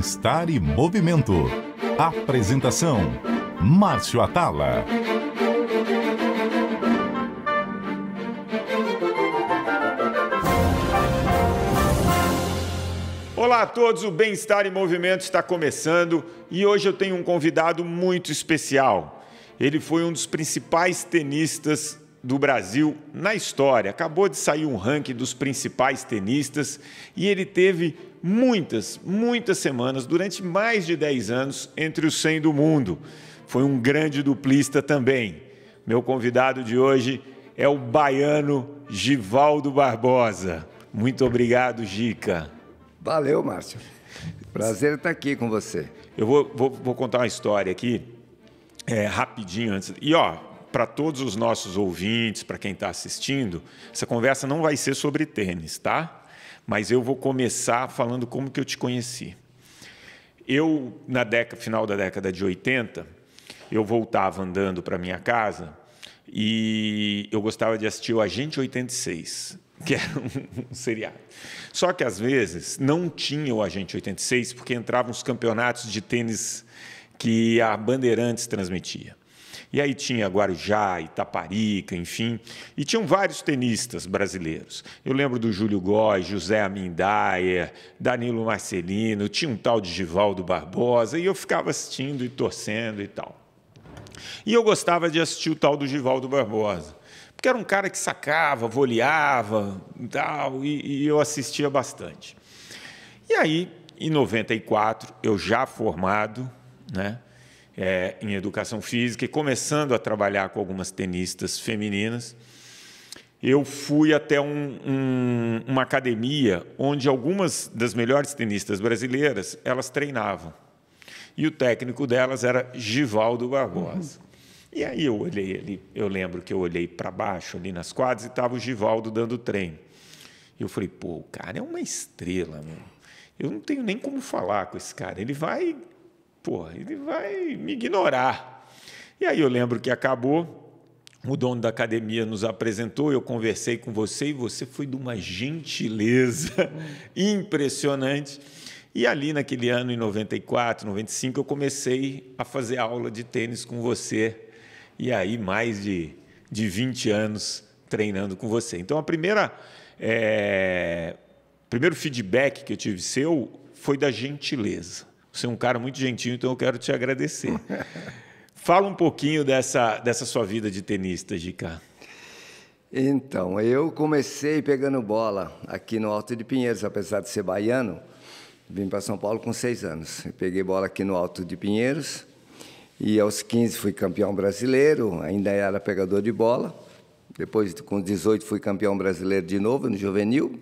Bem-Estar e Movimento. Apresentação: Márcio Atala. Olá a todos, o Bem-Estar e Movimento está começando e hoje eu tenho um convidado muito especial. Ele foi um dos principais tenistas do Brasil na história. Acabou de sair um ranking dos principais tenistas e ele teve muitas, muitas semanas, durante mais de 10 anos, entre os 100 do mundo. Foi um grande duplista também. Meu convidado de hoje é o baiano Givaldo Barbosa. Muito obrigado, Gica. Valeu, Márcio. Prazer estar aqui com você. Eu vou, vou, vou contar uma história aqui, é, rapidinho antes. E, ó, para todos os nossos ouvintes, para quem está assistindo, essa conversa não vai ser sobre tênis, tá? Mas eu vou começar falando como que eu te conheci. Eu, na década, final da década de 80, eu voltava andando para minha casa e eu gostava de assistir o Agente 86, que era um, seriado. Só que, às vezes, não tinha o Agente 86, porque entravam os campeonatos de tênis que a Bandeirantes transmitia. E aí tinha Guarujá, Itaparica, enfim. E tinham vários tenistas brasileiros. Eu lembro do Júlio Góes, José Amindaia, Danilo Marcelino, tinha um tal de Givaldo Barbosa, e eu ficava assistindo e torcendo e tal. E eu gostava de assistir o tal do Givaldo Barbosa, porque era um cara que sacava, voleava e tal, e, e eu assistia bastante. E aí, em 94, eu já formado, né? é, em educação física e começando a trabalhar com algumas tenistas femininas, eu fui até um, um, uma academia onde algumas das melhores tenistas brasileiras elas treinavam. E o técnico delas era Givaldo Barbosa. Uhum. E aí eu olhei ali, eu lembro que eu olhei para baixo ali nas quadras e estava o Givaldo dando treino. e Eu falei, pô, o cara é uma estrela, meu. Eu não tenho nem como falar com esse cara. Ele vai Pô, ele vai me ignorar. E aí eu lembro que acabou, o dono da academia nos apresentou, eu conversei com você e você foi de uma gentileza impressionante. E ali naquele ano, em 94, 95, eu comecei a fazer aula de tênis com você. E aí, mais de, de 20 anos treinando com você. Então, a primeira. É, primeiro feedback que eu tive seu foi da gentileza. Você é um cara muito gentil, então eu quero te agradecer. Fala um pouquinho dessa, dessa sua vida de tenista, Gica. Então, eu comecei pegando bola aqui no Alto de Pinheiros, apesar de ser baiano. Vim para São Paulo com seis anos. Eu peguei bola aqui no Alto de Pinheiros e aos 15 fui campeão brasileiro, ainda era pegador de bola. Depois, com 18, fui campeão brasileiro de novo no juvenil.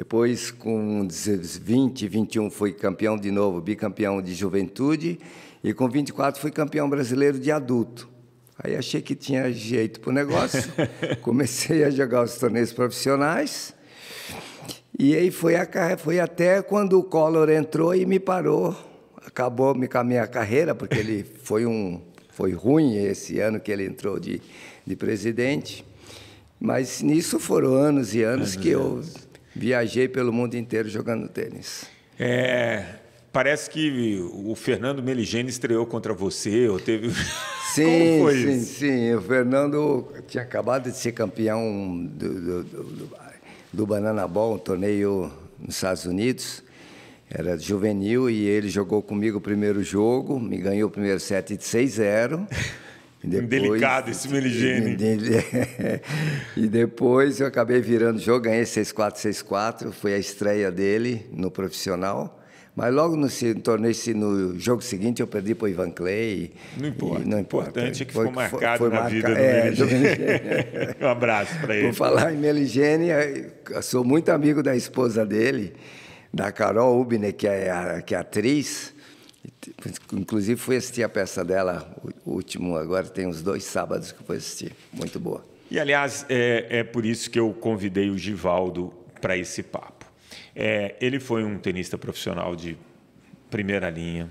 Depois, com 20, 21, fui campeão de novo, bicampeão de juventude. E com 24, fui campeão brasileiro de adulto. Aí achei que tinha jeito para o negócio. Comecei a jogar os torneios profissionais. E aí foi, a, foi até quando o Collor entrou e me parou. Acabou com a minha carreira, porque ele foi um foi ruim esse ano que ele entrou de, de presidente. Mas nisso foram anos e anos, anos que eu viajei pelo mundo inteiro jogando tênis. É, parece que o Fernando Meligeni estreou contra você, ou teve. Sim, sim, isso? sim. O Fernando tinha acabado de ser campeão do, do, do, do Banana Ball, um torneio nos Estados Unidos. Era juvenil e ele jogou comigo o primeiro jogo, me ganhou o primeiro set de 6-0. Depois, Delicado esse Meligene. E, depois eu acabei virando jogo, ganhei 6-4-6-4, foi a estreia dele no profissional. Mas logo no, tornei -se no jogo seguinte eu perdi para o Ivan Clay. Não importa. não importa. O importante é que foi, marcado foi, foi na marca... vida do é, Meligene. um abraço para ele. Vou falar em Meligene, sou muito amigo da esposa dele, da Carol Ubner, que é, a, que é atriz. Inclusive fui assistir a peça dela, o último agora, tem uns dois sábados que fui assistir. Muito boa. E, aliás, é, é por isso que eu convidei o Givaldo para esse papo. É, ele foi um tenista profissional de primeira linha,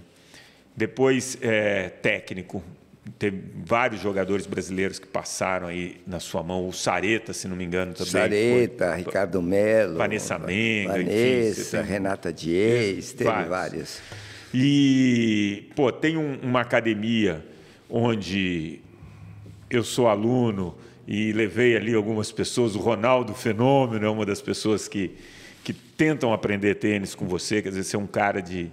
depois é, técnico. Teve vários jogadores brasileiros que passaram aí na sua mão. O Sareta, se não me engano, também. Sareta, foi, Ricardo Melo. Vanessa Mendes, Vanessa, Renata Dias, teve vários. vários. E, pô, tem um, uma academia onde eu sou aluno e levei ali algumas pessoas, o Ronaldo Fenômeno é uma das pessoas que, que tentam aprender tênis com você, quer dizer, você é um cara de,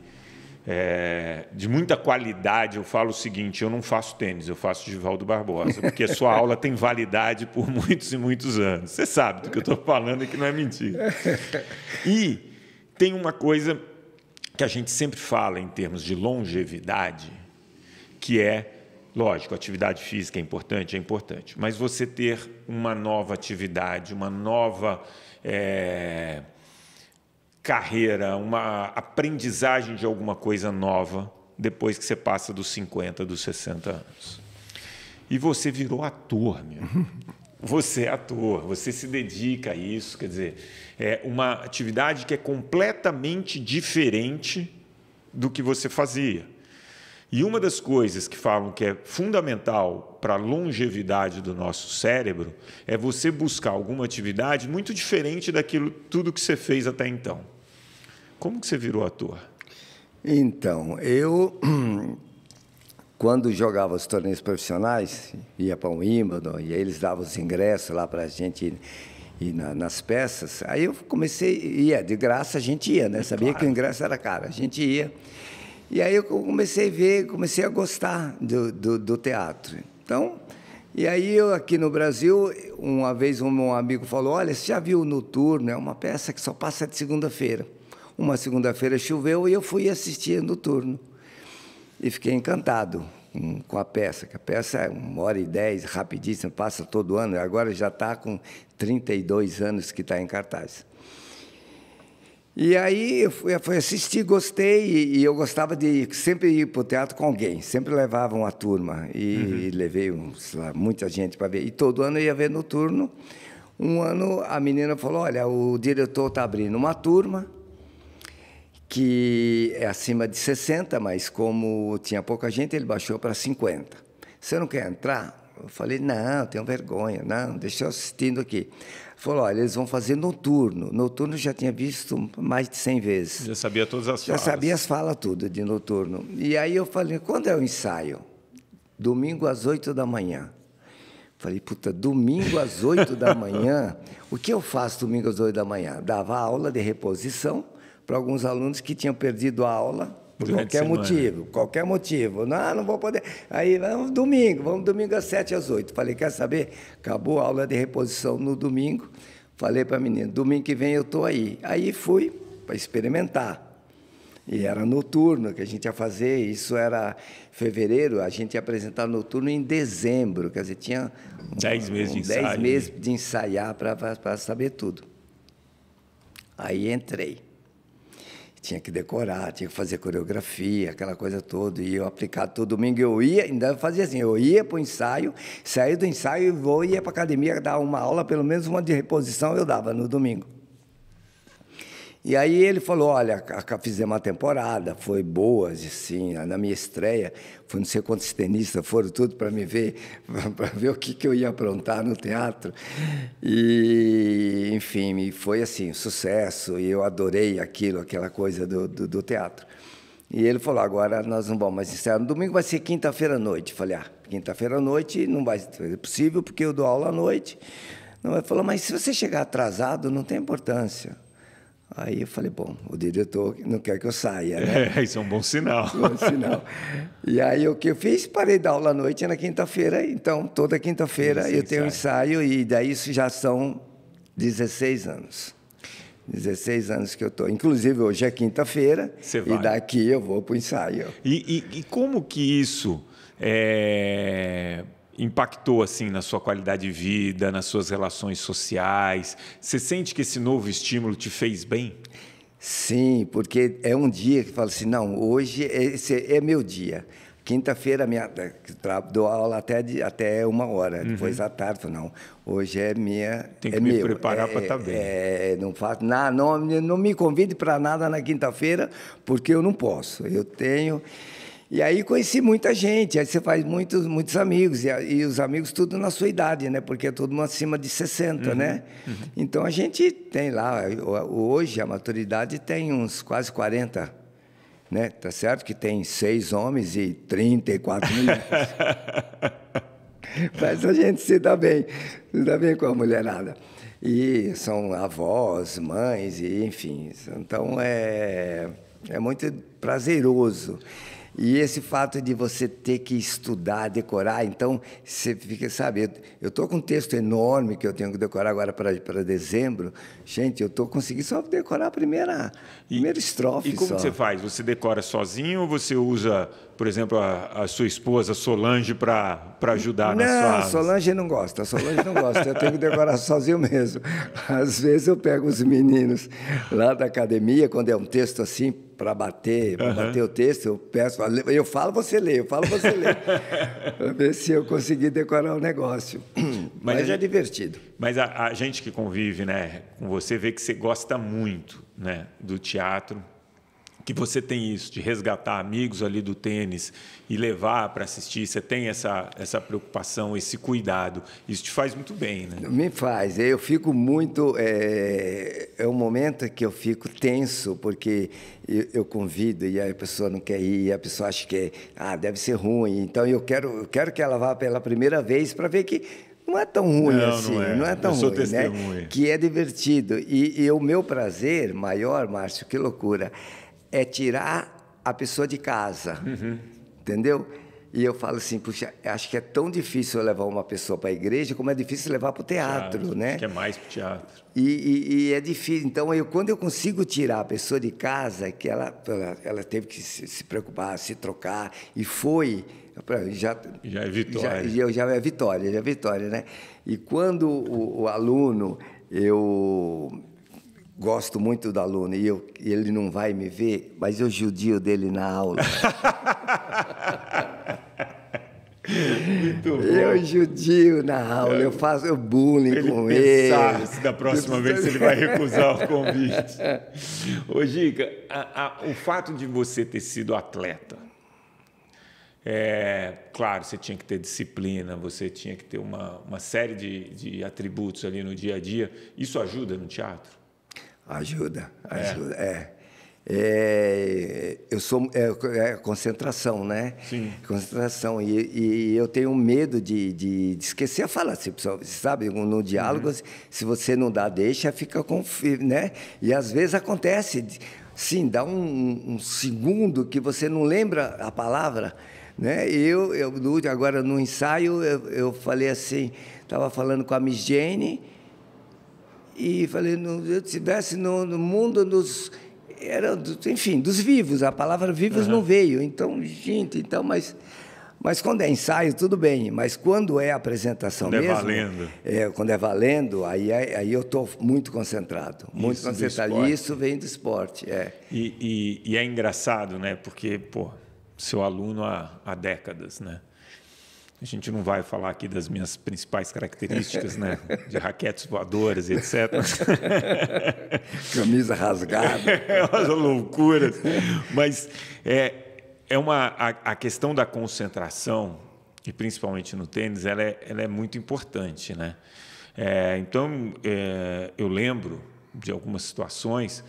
é, de muita qualidade. Eu falo o seguinte, eu não faço tênis, eu faço Givaldo Barbosa, porque a sua aula tem validade por muitos e muitos anos. Você sabe do que eu estou falando e que não é mentira. E tem uma coisa que a gente sempre fala em termos de longevidade, que é, lógico, atividade física é importante, é importante, mas você ter uma nova atividade, uma nova é, carreira, uma aprendizagem de alguma coisa nova depois que você passa dos 50, dos 60 anos. E você virou ator, meu. você é ator, você se dedica a isso, quer dizer, é uma atividade que é completamente diferente do que você fazia. E uma das coisas que falam que é fundamental para a longevidade do nosso cérebro é você buscar alguma atividade muito diferente daquilo tudo que você fez até então. Como que você virou ator? Então, eu quando jogava os torneios profissionais, ia para o Wimbledon, e eles davam os ingressos lá para a gente ir, ir na, nas peças. Aí eu comecei, ia, é, de graça a gente ia, né? Sabia claro. que o ingresso era caro, a gente ia. E aí eu comecei a ver, comecei a gostar do, do, do teatro. Então, e aí eu aqui no Brasil, uma vez um amigo falou, olha, você já viu o Noturno? É uma peça que só passa de segunda-feira. Uma segunda-feira choveu e eu fui assistir no Noturno e fiquei encantado com a peça, que a peça é uma hora e dez, rapidíssima, passa todo ano, agora já está com 32 anos que está em cartaz. E aí eu fui, eu fui assistir, gostei, e, e, eu gostava de sempre ir para o teatro com alguém, sempre levava uma turma, e, uhum. e levei lá, muita gente para ver. E todo ano eu ia ver no turno. Um ano a menina falou: Olha, o diretor está abrindo uma turma, que é acima de 60, mas como tinha pouca gente, ele baixou para 50. Você não quer entrar? Eu falei, não, tenho vergonha, não, deixa eu assistindo aqui. Falou, olha, eles vão fazer noturno. Noturno já tinha visto mais de 100 vezes. Já sabia todas as já falas. Já sabia as falas tudo de noturno. E aí eu falei, quando é o ensaio? Domingo às 8 da manhã. Falei, puta, domingo às 8 da manhã, o que eu faço domingo às 8 da manhã? Dava aula de reposição, para alguns alunos que tinham perdido a aula por Durante qualquer motivo, qualquer motivo. Não, não vou poder. Aí, vamos domingo, vamos domingo às 7 às 8. Falei, quer saber? Acabou a aula de reposição no domingo. Falei para a menina, domingo que vem eu estou aí. Aí fui para experimentar. E era noturno que a gente ia fazer, isso era fevereiro, a gente ia apresentar noturno em dezembro, quer dizer, tinha dez um, meses, um, de, dez meses de ensaiar para saber tudo. Aí entrei tinha que decorar, tinha que fazer coreografia, aquela coisa toda. E eu aplicava todo domingo. Eu ia, ainda fazia assim: eu ia para o ensaio, saía do ensaio e vou ia para a academia dar uma aula, pelo menos uma de reposição eu dava no domingo. E aí ele falou, olha, fizemos uma temporada, foi boa, assim, na minha estreia, foi não sei quantos tenistas, foram tudo para me ver, para ver o que, que eu ia aprontar no teatro. E, enfim, foi assim, sucesso, e eu adorei aquilo, aquela coisa do, do, do teatro. E ele falou, agora nós não vamos mais ensaiar no domingo, vai ser quinta-feira à noite. Falei, ah, quinta-feira à noite não vai ser possível, porque eu dou aula à noite. Ele falou, mas se você chegar atrasado, não tem importância. Aí eu falei, bom, o diretor não quer que eu saia, né? É, isso é um bom sinal. bom sinal. E aí o que eu fiz, parei da aula à noite na quinta-feira, então toda quinta-feira eu tenho um ensaio e daí isso já são 16 anos. 16 anos que eu estou. Inclusive, hoje é quinta-feira e daqui eu vou para o ensaio. E, e, e, como que isso é, impactou assim na sua qualidade de vida, nas suas relações sociais? Você sente que esse novo estímulo te fez bem? Sim, porque é um dia que fala assim, não, hoje é, esse é meu dia. Quinta-feira minha dou aula até de, até uma hora, uhum. depois à tarde, falo, não, hoje é minha, tem que é me meu, preparar é, para tá estar bem. É, não faço nada, não, não me convide para nada na quinta-feira, porque eu não posso. Eu tenho e aí conheci muita gente, aí você faz muitos, muitos amigos, e, e, os amigos tudo na sua idade, né? Porque é todo mundo acima de 60, uhum, né? Uhum. Então a gente tem lá, hoje a maturidade tem uns quase 40, né? Tá certo que tem seis homens e 34 mulheres. Mas a gente se dá bem, se dá bem com a mulherada. E são avós, mães, e enfim. Então é, é muito prazeroso. E esse fato de você ter que estudar, decorar, então você fica, sabe, eu estou com um texto enorme que eu tenho que decorar agora para dezembro. Gente, eu estou conseguindo só decorar a primeira, e, primeira estrofe. E como só. você faz? Você decora sozinho ou você usa por exemplo, a, a sua esposa Solange para ajudar não, na sua. Não, Solange não gosta, Solange não gosta. eu tenho que decorar sozinho mesmo. Às vezes eu pego os meninos lá da academia, quando é um texto assim, para bater, para uhum. bater o texto, eu peço, eu falo, você lê, eu falo, você lê. para ver se eu consegui decorar o negócio. Mas, mas é divertido. Mas a, a gente que convive né, com você vê que você gosta muito né, do teatro que você tem isso, de resgatar amigos ali do tênis e levar para assistir, você tem essa, essa preocupação, esse cuidado. Isso te faz muito bem, né? Me faz. Eu fico muito. É, é um momento que eu fico tenso, porque eu, eu convido e a pessoa não quer ir, a pessoa acha que ah, deve ser ruim. Então eu quero, eu quero que ela vá pela primeira vez para ver que não é tão ruim não, assim, não é, não é tão ruim, né? Que é divertido. E, e o meu prazer maior, Márcio, que loucura, é tirar a pessoa de casa. Uhum. Entendeu? E eu falo assim, puxa, acho que é tão difícil levar uma pessoa para a igreja como é difícil levar para o teatro, teatro, né? Que é mais para o teatro. E, e, e, é difícil. Então, eu, quando eu consigo tirar a pessoa de casa, que ela, ela, ela teve que se, se preocupar, se trocar, e foi, ah, já, já é vitória. Já, já é vitória, já é vitória, né? E quando o, o aluno, eu gosto muito do aluno e, eu, e ele não vai me ver, mas eu judio dele na aula. Muito bom. Eu judio na aula, eu faço bullying ele com ele. Se da próxima vez ele vai recusar o convite. Ô, Giga, a, a, o fato de você ter sido atleta, é, claro, você tinha que ter disciplina, você tinha que ter uma, uma série de, de atributos ali no dia a dia. Isso ajuda no teatro? Ajuda, ajuda, é. é. é eu sou é, é, concentração, né? Sim. Concentração e, e eu tenho medo de, de, de esquecer a fala, assim, sabe? No diálogo, uhum. se você não dá deixa, fica com, né? E às vezes acontece, sim, dá um, um segundo que você não lembra a palavra, né? eu, eu agora no ensaio eu, eu falei assim, estava falando com a Miss Jane e falei, no, eu tivesse no, no mundo dos era, enfim, dos vivos. A palavra vivos uhum. não veio. Então, gente, então, mas, mas quando é ensaio, tudo bem. Mas quando é apresentação quando é mesmo. É valendo. É, quando é valendo, aí, aí eu estou muito concentrado. Muito isso concentrado. Isso vem do esporte. É. E, e, e, é engraçado, né? Porque, pô, seu aluno há, há décadas, né? A gente não vai falar aqui das minhas principais características, né? De raquetes voadoras, etc. Camisa rasgada. As loucuras. Mas é, é uma, a, a, questão da concentração, e principalmente no tênis, ela é, ela é muito importante, né? É, então, é, eu lembro de algumas situações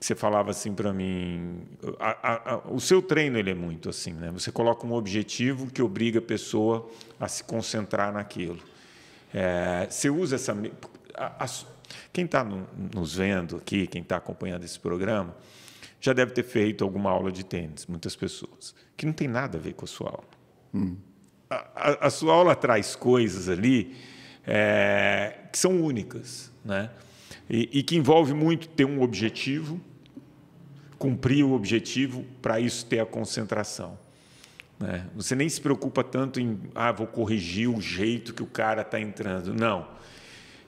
você falava assim para mim, a, a, a, o seu treino ele é muito assim, né? Você coloca um objetivo que obriga a pessoa a se concentrar naquilo. É, você usa essa, quem está no, nos vendo aqui, quem está acompanhando esse programa, já deve ter feito alguma aula de tênis, muitas pessoas, que não tem nada a ver com a sua aula. Hum. A, sua aula traz coisas ali é, que são únicas, né? E, e que envolve muito ter um objetivo cumprir o objetivo para isso ter a concentração. Né? Você nem se preocupa tanto em, ah, vou corrigir o jeito que o cara está entrando. Não.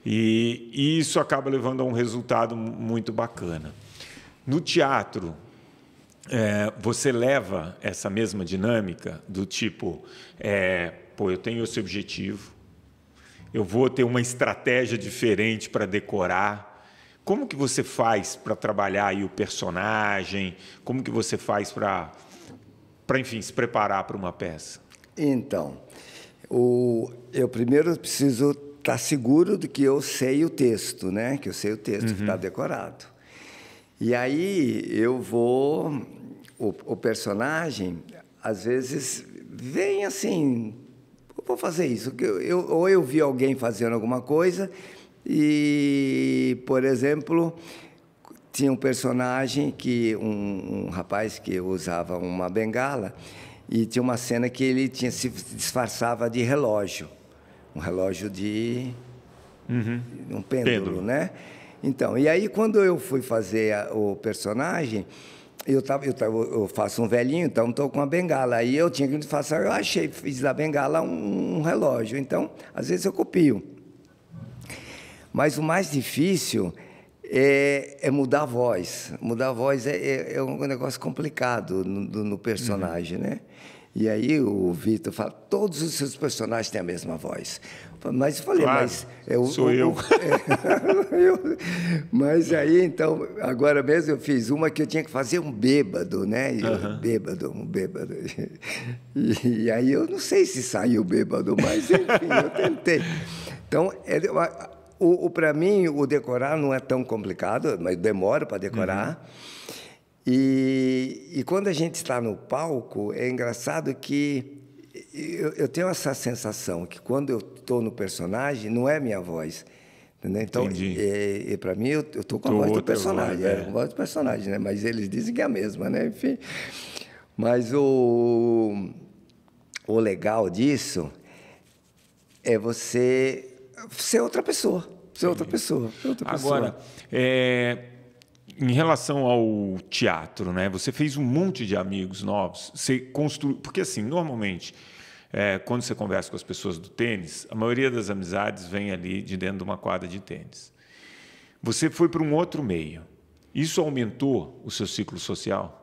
E, e isso acaba levando a um resultado muito bacana. No teatro, é, você leva essa mesma dinâmica do tipo, é, pô, eu tenho esse objetivo, eu vou ter uma estratégia diferente para decorar, como que você faz para trabalhar aí o personagem? Como que você faz para, para enfim, se preparar para uma peça? Então, o, eu primeiro preciso estar tá seguro de que eu sei o texto, né? Que eu sei o texto tá uhum. que está decorado. E aí eu vou, o, o personagem, às vezes vem assim, vou fazer isso. Eu, eu, ou eu vi alguém fazendo alguma coisa e, por exemplo, tinha um personagem que um, um, rapaz que usava uma bengala e tinha uma cena que ele tinha se disfarçava de relógio, um relógio de uhum. um pêndulo, pêndulo, né? Então, e aí quando eu fui fazer a, o personagem, eu, tava, eu, tava, eu faço um velhinho, então estou com uma bengala. Aí eu tinha que me disfarçar, eu achei, fiz da bengala um, um relógio. Então, às vezes eu copio. Mas o mais difícil é, é mudar a voz. Mudar a voz é, é, é um negócio complicado no, no personagem, uhum. né? E aí o Vitor fala, todos os seus personagens têm a mesma voz. Mas eu falei, claro, mas... É eu, sou eu. eu, eu mas aí, então, agora mesmo eu fiz uma que eu tinha que fazer um bêbado, né? Eu, uh -huh. Bêbado, um bêbado. E, e, aí eu não sei se saiu bêbado, mas enfim, eu tentei. Então, é, o, o para mim, o decorar não é tão complicado, mas demora para decorar. Uhum. E, e quando a gente está no palco, é engraçado que eu, eu tenho essa sensação que quando eu estou no personagem, não é minha voz. Entendeu? Então, e é, é, para mim, eu estou com a voz do personagem. Voz, é. é. a voz do personagem, né? Mas eles dizem que é a mesma, né? Enfim. Mas o, o legal disso é você ser outra pessoa. Ser outra pessoa, ser outra pessoa. Agora, é, em relação ao teatro, né? Você fez um monte de amigos novos. Você construiu. Porque assim, normalmente. É, quando você conversa com as pessoas do tênis, a maioria das amizades vem ali de dentro de uma quadra de tênis. Você foi para um outro meio. Isso aumentou o seu ciclo social?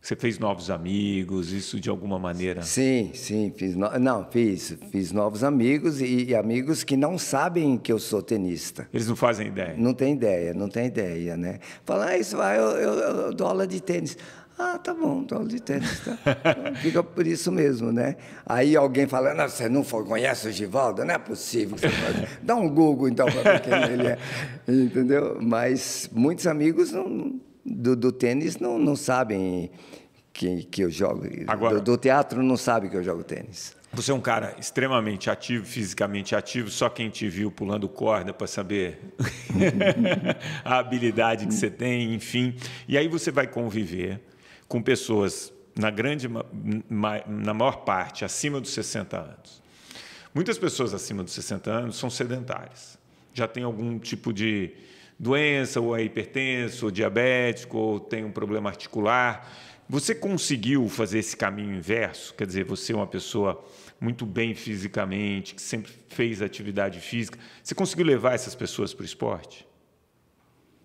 Você fez novos amigos, isso de alguma maneira? Sim, sim, fiz no... não, fiz, fiz novos amigos e, e, amigos que não sabem que eu sou tenista. Eles não fazem ideia. Não tem ideia, não tem ideia, né? Falar ah, isso, vai, eu, eu, eu dou aula de tênis. Ah, tá bom, dou aula de tênis, tá? Então, fica por isso mesmo, né? Aí alguém fala, não, você não conhece o Givaldo? Não é possível que você Dá um Google, então, para ver quem ele é. Entendeu? Mas muitos amigos não do, do tênis não, não sabem que, que eu jogo. Agora, do, do, teatro não sabe que eu jogo tênis. Você é um cara extremamente ativo, fisicamente ativo, só quem te viu pulando corda para saber a habilidade que você tem, enfim. E aí você vai conviver com pessoas, na, grande, na maior parte, acima dos 60 anos. Muitas pessoas acima dos 60 anos são sedentárias, já tem algum tipo de doença, ou é hipertenso, ou diabético, ou tem um problema articular. Você conseguiu fazer esse caminho inverso? Quer dizer, você é uma pessoa muito bem fisicamente, que sempre fez atividade física. Você conseguiu levar essas pessoas para o esporte?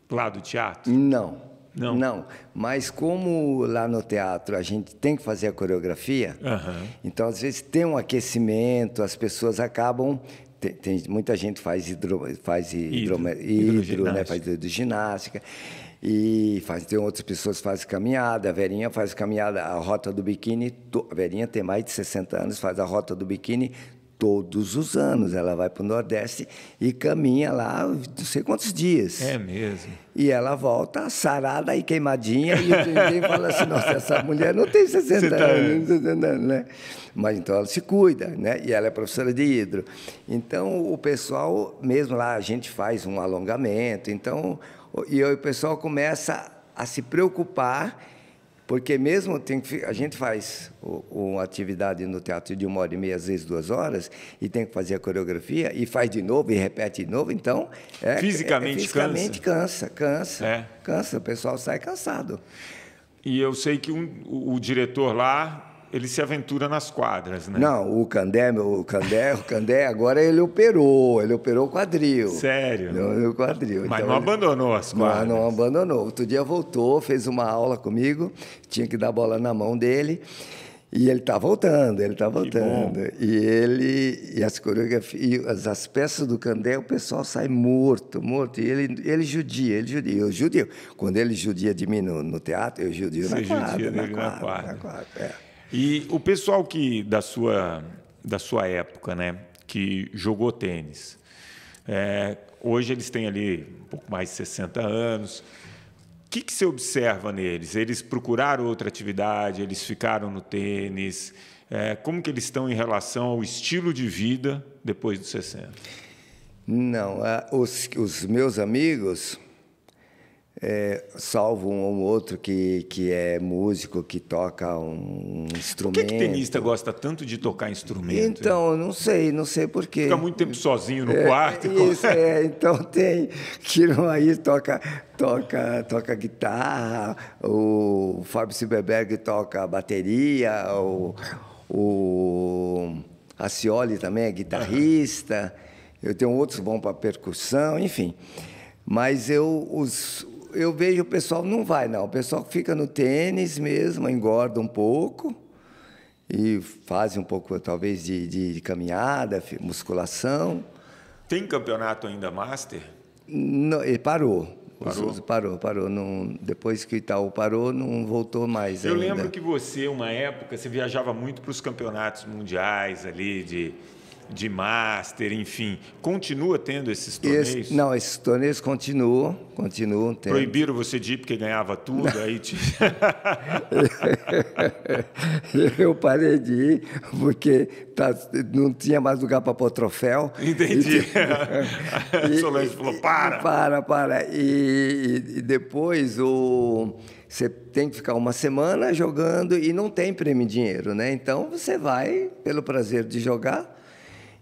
Lá do teatro? Não. Não. Não. Mas como lá no teatro a gente tem que fazer a coreografia, uhum. então às vezes tem um aquecimento, as pessoas acabam tem, tem, muita gente faz hidro, faz hidro, hidro, hidro, né, hidro né? Faz hidroginástica. E faz, tem outras pessoas que fazem caminhada, a Verinha faz caminhada, a rota do biquíni, a Verinha tem mais de 60 anos, faz a rota do biquíni todos os anos. Ela vai para o Nordeste e caminha lá não sei quantos dias. É mesmo. E ela volta sarada e queimadinha, e ninguém fala assim, nossa, essa mulher não tem 60 tá anos, tá... anos, é, né? Mas então ela se cuida, né? E ela é professora de hidro. Então o pessoal, mesmo lá, a gente faz um alongamento, então, e o pessoal começa a se preocupar porque mesmo tem que, a gente faz uma atividade no teatro de uma hora e meia, às vezes duas horas, e tem que fazer a coreografia, e faz de novo, e repete de novo, então... É, é, é fisicamente, é, fisicamente cansa. cansa, cansa, é. cansa. O pessoal sai cansado. E eu sei que um, o, o diretor lá ele se aventura nas quadras, né? Não, o Candé, meu, o Candé, o Candé agora ele operou, ele operou o quadril. Sério? O quadril. Mas então, não ele... abandonou as quadras. Mas não abandonou. Outro dia voltou, fez uma aula comigo, tinha que dar bola na mão dele. E ele está voltando, ele está voltando. E ele e as coreografias, as, as peças do Candé, o pessoal sai morto, morto. E ele, ele judia, ele judia, eu judio. Quando ele judia de mim no, no teatro, eu judio Você na quadra, na quadra, na quadra. Na quadra é. E o pessoal que da sua, da sua época, né, que jogou tênis, é, hoje eles têm ali um pouco mais de 60 anos. O que, que você observa neles? Eles procuraram outra atividade? Eles ficaram no tênis? É, como que eles estão em relação ao estilo de vida depois dos 60? Não, os, os meus amigos, é, salvo um ou outro que, que é músico, que toca um instrumento. Por que, que tenista gosta tanto de tocar instrumento? Então, não sei, não sei por quê. Fica muito tempo sozinho no é, quarto. Isso, é, então tem que aí toca, toca, toca guitarra, o Fábio Silberberg toca bateria, o, o Acioli também é guitarrista, eu tenho outros bons para percussão, enfim. Mas eu, os, eu vejo o pessoal não vai, não. O pessoal fica no tênis mesmo, engorda um pouco e faz um pouco, talvez, de, de, de caminhada, musculação. Tem campeonato ainda Master? Não, e eh, parou. Parou? parou, parou. Não, depois que o Itaú parou, não voltou mais. Eu ainda. lembro que você, uma época, você viajava muito para os campeonatos mundiais ali de de Master, enfim, continua tendo esses torneios? Esse, não, esses torneios continuam, continuam tendo. Proibiram você de ir porque ganhava tudo, não. aí te... Eu parei de ir porque tá, não tinha mais lugar para pôr troféu. Entendi. E, Solange falou, para! Para, para. E, e depois o você tem que ficar uma semana jogando e não tem prêmio dinheiro, né? Então você vai pelo prazer de jogar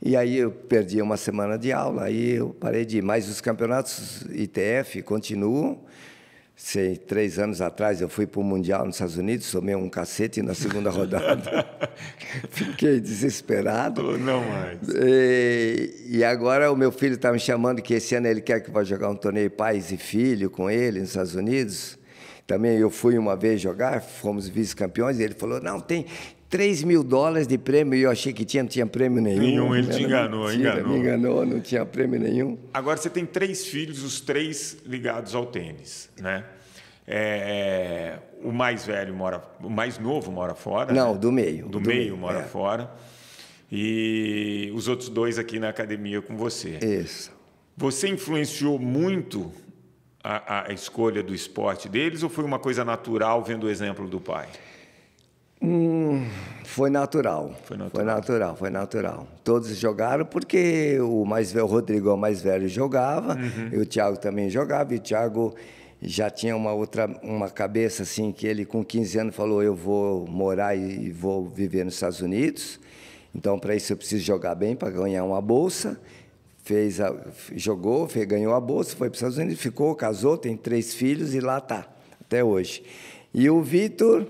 e aí eu perdi uma semana de aula, aí eu parei de ir. Mas os campeonatos ITF continuam. Sei, três anos atrás eu fui para o Mundial nos Estados Unidos, tomei um cacete na segunda rodada. Fiquei desesperado. Não mais. E, e agora o meu filho está me chamando que esse ano ele quer que vá jogar um torneio pais e filho com ele nos Estados Unidos. Também eu fui uma vez jogar, fomos vice-campeões, e ele falou: não, tem, 3 mil dólares de prêmio e eu achei que tinha, não tinha prêmio nenhum. Nenhum, ele te enganou, mentira, enganou. Me enganou, não tinha prêmio nenhum. Agora você tem três filhos, os três ligados ao tênis, né? É, é, o mais velho mora, o mais novo mora fora. Não, né? do meio. Do, do meio, meio, mora é. fora. E os outros dois aqui na academia com você. Isso. Você influenciou muito a, a escolha do esporte deles ou foi uma coisa natural vendo o exemplo do pai? Hum, foi natural. Foi natural. Foi natural, foi natural. Todos jogaram porque o mais velho, o Rodrigo, é o mais velho, jogava, uhum. e o Thiago também jogava, e o Thiago já tinha uma outra uma cabeça assim que ele com 15 anos falou eu vou morar e vou viver nos Estados Unidos. Então para isso eu preciso jogar bem para ganhar uma bolsa. Fez a, jogou, fez, ganhou a bolsa, foi para os Estados Unidos, ficou, casou, tem três filhos e lá tá até hoje. E o Vitor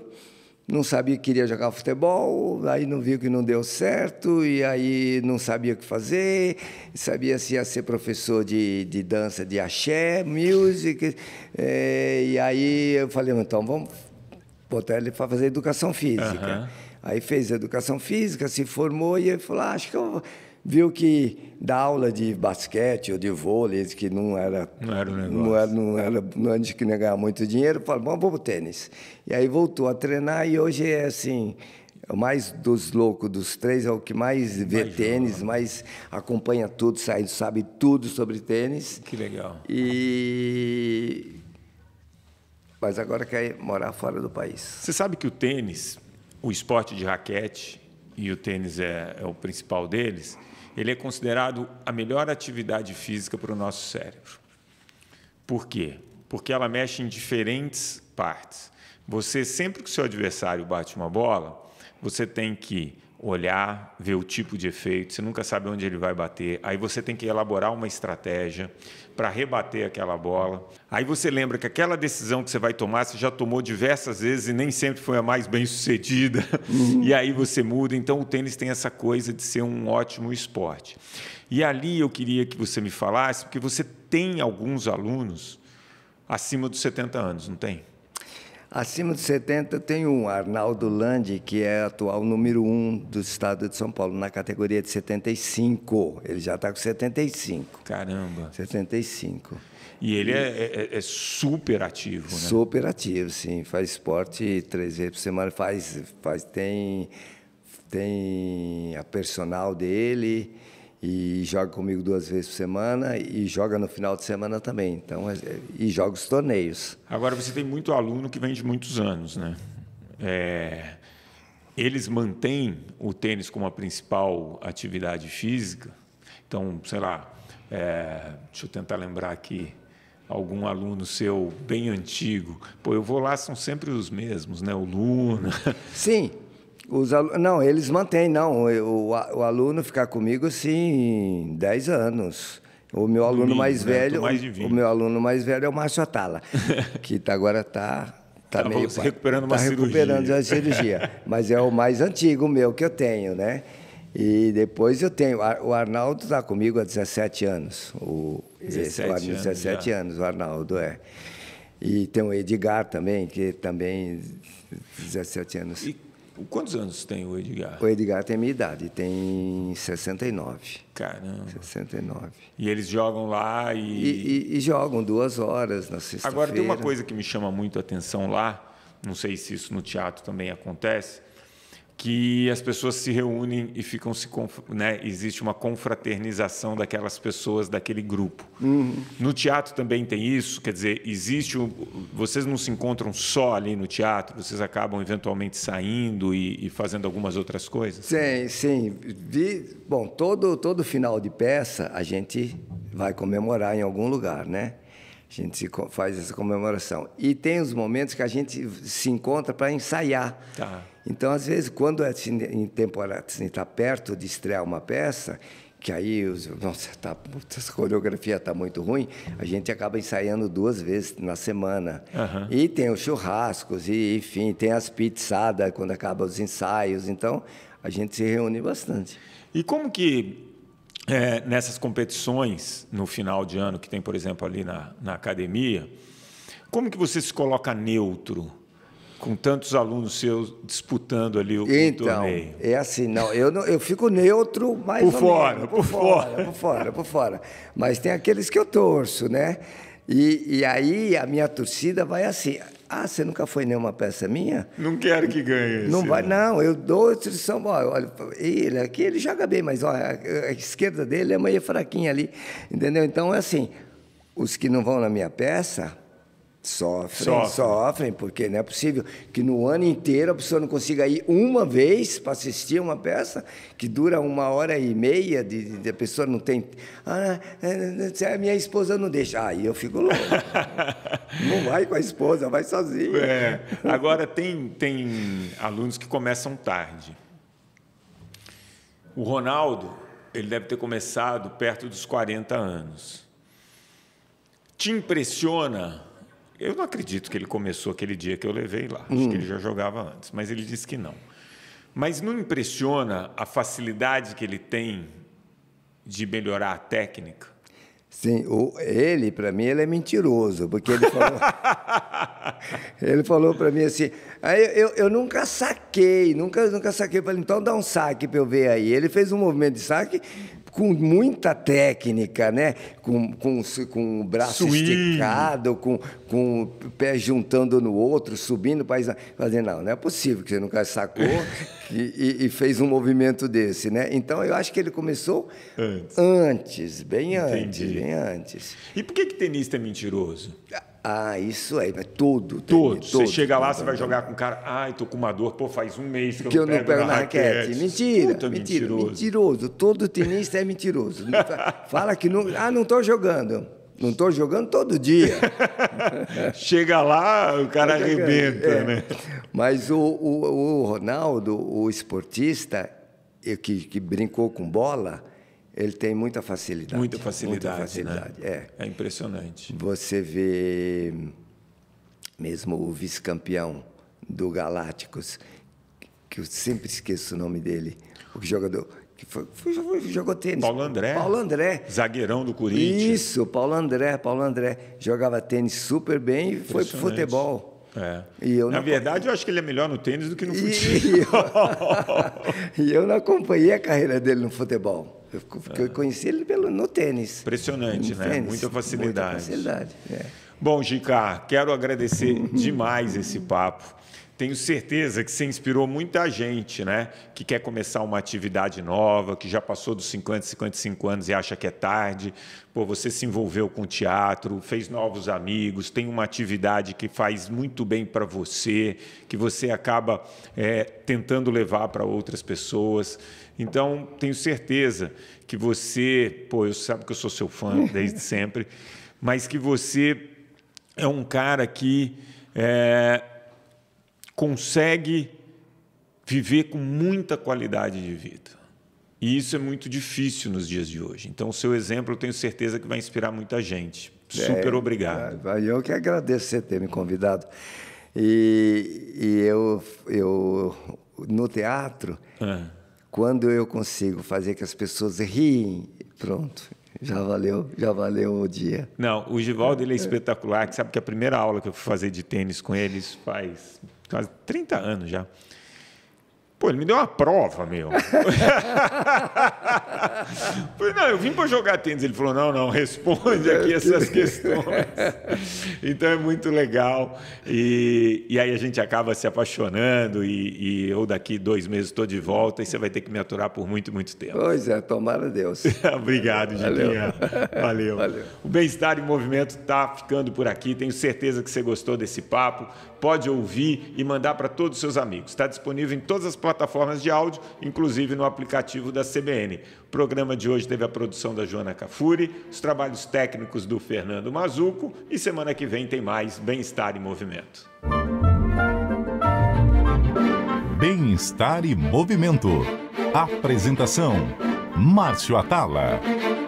não sabia que queria jogar futebol, aí não viu que não deu certo, e aí não sabia o que fazer, sabia se ia ser professor de, de dança de axé, music, é, e aí eu falei, então vamos botar ele para fazer educação física. Uhum. Aí fez educação física, se formou, e ele falou, ah, acho que eu viu que da aula de basquete ou de vôlei, que não era. Não era o negócio. Não era, não era, não era que não ganhar muito dinheiro, falou, vamos para o tênis. E aí voltou a treinar e hoje é assim. É mais dos loucos dos três é o que mais vê mais tênis, joga. mais acompanha tudo, sabe, sabe tudo sobre tênis. Que legal. E. Mas agora quer morar fora do país. Você sabe que o tênis, o esporte de raquete, e o tênis é, é o principal deles, ele é considerado a melhor atividade física para o nosso cérebro. Por quê? Porque ela mexe em diferentes partes. Você, sempre que o seu adversário bate uma bola, você tem que olhar, ver o tipo de efeito, você nunca sabe onde ele vai bater. Aí você tem que elaborar uma estratégia para rebater aquela bola. Aí você lembra que aquela decisão que você vai tomar, você já tomou diversas vezes e nem sempre foi a mais bem sucedida. Uhum. E aí você muda. Então o tênis tem essa coisa de ser um ótimo esporte. E ali eu queria que você me falasse, porque você tem alguns alunos acima dos 70 anos, não tem? Acima de 70 tem um Arnaldo Landi, que é atual número um do estado de São Paulo, na categoria de 75. Ele já está com 75. Caramba! 75. E ele é, é, é, é, super ativo, né? Super ativo, sim. Faz esporte três vezes por semana. Faz, faz tem, tem a personal dele e joga comigo duas vezes por semana e joga no final de semana também. Então, é, é, e joga os torneios. Agora você tem muito aluno que vem de muitos anos, né? É, eles mantêm o tênis como a principal atividade física. Então, sei lá, é, deixa eu tentar lembrar aqui algum aluno seu bem antigo. Pô, eu vou lá, são sempre os mesmos, né? O Luna. Sim. Os alunos, não, eles mantêm, não. O, o aluno ficar comigo, sim, 10 anos. O meu aluno Domingo, mais né? velho, mais o meu aluno mais velho é o Márcio Atala, que tá, agora está tá, tá meio se recuperando tá uma recuperando cirurgia. a cirurgia, mas é o mais antigo meu que eu tenho, né? E depois eu tenho o Arnaldo está comigo há 17 anos, o 17, o Arnaldo, 17 anos, anos, o Arnaldo é. E tem o Edgar também, que também 17 anos. E Quantos anos tem o Edgar? O Edgar tem a minha idade, tem 69. Caramba. 69. E eles jogam lá e. E, e, e jogam duas horas na sexta-feira. Agora, tem uma coisa que me chama muito a atenção lá, não sei se isso no teatro também acontece, que as pessoas se reúnem e ficam se né? existe uma confraternização daquelas pessoas daquele grupo. Uhum. No teatro também tem isso, quer dizer, existe um, vocês não se encontram só ali no teatro, vocês acabam eventualmente saindo e, e fazendo algumas outras coisas. Sim, sim. bom, todo todo final de peça a gente vai comemorar em algum lugar, né? A gente faz essa comemoração. E tem os momentos que a gente se encontra para ensaiar. Tá. Então, às vezes, quando é assim, em temporada, assim, está perto de estrear uma peça, que aí, os, nossa, tá, coreografia está muito ruim, a gente acaba ensaiando duas vezes na semana. Uhum. E tem os churrascos, e, enfim, tem as pizzadas quando acabam os ensaios. Então, a gente se reúne bastante. E como que é, nessas competições no final de ano que tem, por exemplo, ali na, na academia, como que você se coloca neutro? com tantos alunos seus disputando ali o, então, o torneio? É assim, não, eu não, eu fico neutro, mas por fora, por, por fora, fora, por fora, por fora. Mas tem aqueles que eu torço, né? E, e aí a minha torcida vai assim. Ah, você nunca foi nenhuma peça minha? Não quero que ganhe. Não vai, não. Eu dou instrução. olha, ele aqui ele joga bem, mas olha a, esquerda dele é meio fraquinha ali, entendeu? Então é assim. Os que não vão na minha peça, Sofrem, sofrem, sofrem, porque não é possível que no ano inteiro a pessoa não consiga ir uma vez para assistir uma peça que dura uma hora e meia, de, de a pessoa não tem. Ah, a é, é, é, minha esposa não deixa. Aí eu fico louco. não vai com a esposa, vai sozinho. É, agora, tem, tem alunos que começam tarde. O Ronaldo, ele deve ter começado perto dos 40 anos. Te impressiona eu não acredito que ele começou aquele dia que eu levei lá. Hum. Acho que ele já jogava antes, mas ele disse que não. Mas não impressiona a facilidade que ele tem de melhorar a técnica? Sim, o, ele, para mim, ele é mentiroso, porque ele falou. ele falou para mim assim. Aí eu, eu, eu, nunca saquei, nunca, nunca saquei. Eu falei, então dá um saque para eu ver aí. Ele fez um movimento de saque, com muita técnica, né? com, com, com o braço Swing. esticado, com, com o pé juntando no outro, subindo, fazendo. Não, não é possível que você nunca sacou e, e, fez um movimento desse. Né? Então, eu acho que ele começou antes, antes bem Entendi. antes, bem antes. E por que, que tenista é mentiroso? Ah, ah, isso aí, mas todo. Todo. Você chega lá, você vai jogar com o cara, ai, tô com uma dor, pô, faz um mês que, que eu não pego, pego na, raquete. raquete. Mentira, Puta, é mentira, mentiroso. mentiroso. Todo tenista é mentiroso. Fala que não, ah, não tô jogando. Não tô jogando todo dia. chega lá, o cara arrebenta, é. né? Mas o, o, o Ronaldo, o esportista que, que brincou com bola, ele tem muita facilidade. Muita facilidade. Muita facilidade. Né? É. é impressionante. Você vê mesmo o vice-campeão do Galácticos, que eu sempre esqueço o nome dele, o jogador que foi, foi, foi, jogou tênis. Paulo André. Paulo André. Zagueirão do Corinthians. Isso, Paulo André, Paulo André jogava tênis super bem e foi pro futebol. É. Na verdade, eu acho que ele é melhor no tênis do que no futebol. E eu, e eu não acompanhei a carreira dele no futebol. Eu conheci ele pelo, no tênis. Impressionante, no né? Tênis. Muita facilidade. Muita facilidade. É. Bom, Gica, quero agradecer demais esse papo tenho certeza que você inspirou muita gente, né? Que quer começar uma atividade nova, que já passou dos 50, 55 anos e acha que é tarde. Pô, você se envolveu com teatro, fez novos amigos, tem uma atividade que faz muito bem para você, que você acaba é, tentando levar para outras pessoas. Então, tenho certeza que você, pô, eu sabe que eu sou seu fã desde sempre, mas que você é um cara que é, consegue viver com muita qualidade de vida. E isso é muito difícil nos dias de hoje. Então, o seu exemplo, eu tenho certeza que vai inspirar muita gente. Super é, obrigado. Eu que agradeço você ter me convidado. E, e eu, eu, no teatro, é. quando eu consigo fazer que as pessoas riem, pronto, já valeu, já valeu o dia. Não, o Givaldo ele é espetacular, que sabe que a primeira aula que eu fui fazer de tênis com eles faz quase 30 anos já. Pô, ele me deu uma prova, meu. falei, não, eu vim para jogar tênis. Ele falou, não, não, responde é, aqui essas questões. então é muito legal. E, e aí a gente acaba se apaixonando e, e eu daqui dois meses estou de volta e você vai ter que me aturar por muito, muito tempo. Pois é, tomara Deus. Obrigado, Gilinha. Valeu. Valeu. Valeu. O Bem-Estar em Movimento está ficando por aqui. Tenho certeza que você gostou desse papo. Pode ouvir e mandar para todos os seus amigos. Está disponível em todas as plataformas plataformas de áudio, inclusive no aplicativo da CBN. O programa de hoje teve a produção da Joana Cafuri, os trabalhos técnicos do Fernando Mazuco e semana que vem tem mais Bem-Estar e Movimento. Bem-Estar e Movimento. Apresentação: Márcio Atala.